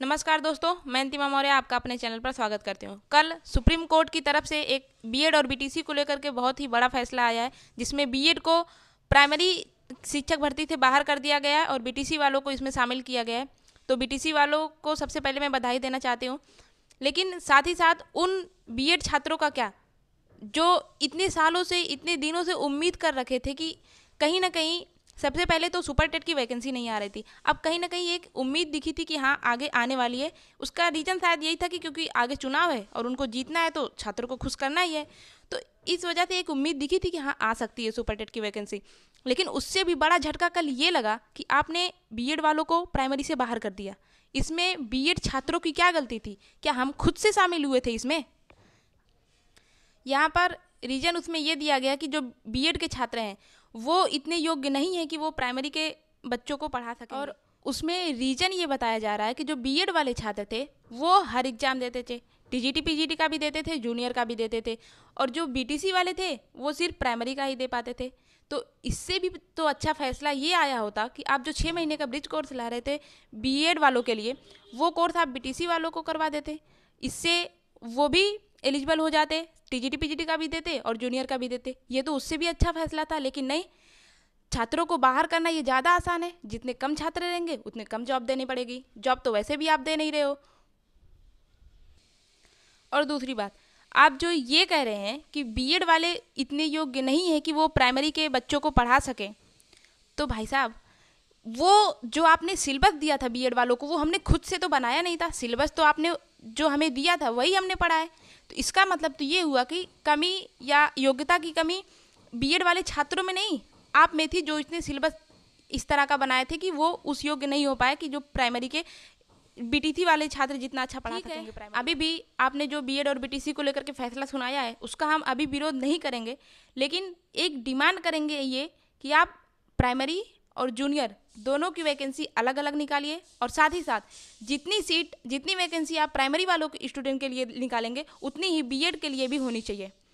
नमस्कार दोस्तों मैं अंतिमा मौर्य आपका अपने चैनल पर स्वागत करती हूँ कल सुप्रीम कोर्ट की तरफ से एक बीएड और बीटीसी को लेकर के बहुत ही बड़ा फैसला आया है जिसमें बीएड को प्राइमरी शिक्षक भर्ती से बाहर कर दिया गया है और बीटीसी वालों को इसमें शामिल किया गया है तो बीटीसी वालों को सबसे पहले मैं बधाई देना चाहती हूँ लेकिन साथ ही साथ उन बी छात्रों का क्या जो इतने सालों से इतने दिनों से उम्मीद कर रखे थे कि कहीं ना कहीं सबसे पहले तो सुपर टेट की वैकेंसी नहीं आ रही थी अब कहीं ना कहीं एक उम्मीद दिखी थी कि हाँ आगे आने वाली है उसका रीज़न शायद यही था कि क्योंकि आगे चुनाव है और उनको जीतना है तो छात्रों को खुश करना ही है तो इस वजह से एक उम्मीद दिखी थी कि हाँ आ सकती है सुपर टेट की वैकेंसी लेकिन उससे भी बड़ा झटका कल ये लगा कि आपने बी वालों को प्राइमरी से बाहर कर दिया इसमें बी छात्रों की क्या गलती थी क्या हम खुद से शामिल हुए थे इसमें यहाँ पर रीज़न उसमें ये दिया गया कि जो बी के छात्र हैं वो इतने योग्य नहीं है कि वो प्राइमरी के बच्चों को पढ़ा सकें और उसमें रीज़न ये बताया जा रहा है कि जो बी वाले छात्र थे वो हर एग्ज़ाम देते थे टीजीटी पीजीटी का भी देते थे जूनियर का भी देते थे और जो बीटीसी वाले थे वो सिर्फ प्राइमरी का ही दे पाते थे तो इससे भी तो अच्छा फैसला ये आया होता कि आप जो छः महीने का ब्रिज कोर्स ला रहे थे बीएड वालों के लिए वो कोर्स आप बीटीसी वालों को करवा देते इससे वो भी एलिजिबल हो जाते टीजीटी पीजीटी का भी देते और जूनियर का भी देते ये तो उससे भी अच्छा फैसला था लेकिन नहीं छात्रों को बाहर करना ये ज़्यादा आसान है जितने कम छात्र रहेंगे उतने कम जॉब देनी पड़ेगी जॉब तो वैसे भी आप दे नहीं रहे हो और दूसरी बात आप जो ये कह रहे हैं कि बीएड वाले इतने योग्य नहीं हैं कि वो प्राइमरी के बच्चों को पढ़ा सकें तो भाई साहब वो जो आपने सिलेबस दिया था बीएड वालों को वो हमने खुद से तो बनाया नहीं था सिलेबस तो आपने जो हमें दिया था वही हमने पढ़ा है तो इसका मतलब तो ये हुआ कि कमी या योग्यता की कमी बीएड वाले छात्रों में नहीं आप में थी जो इसने सिलेबस इस तरह का बनाए थे कि वो उस योग्य नहीं हो पाए कि जो प्राइमरी के बीटीसी वाले छात्र जितना अच्छा पढ़ा सकेंगे अभी भी आपने जो बीएड और बीटीसी को लेकर के फैसला सुनाया है उसका हम अभी विरोध नहीं करेंगे लेकिन एक डिमांड करेंगे ये कि आप प्राइमरी और जूनियर दोनों की वैकेंसी अलग अलग निकालिए और साथ ही साथ जितनी सीट जितनी वैकेंसी आप प्राइमरी वालों के स्टूडेंट के लिए निकालेंगे उतनी ही बीएड के लिए भी होनी चाहिए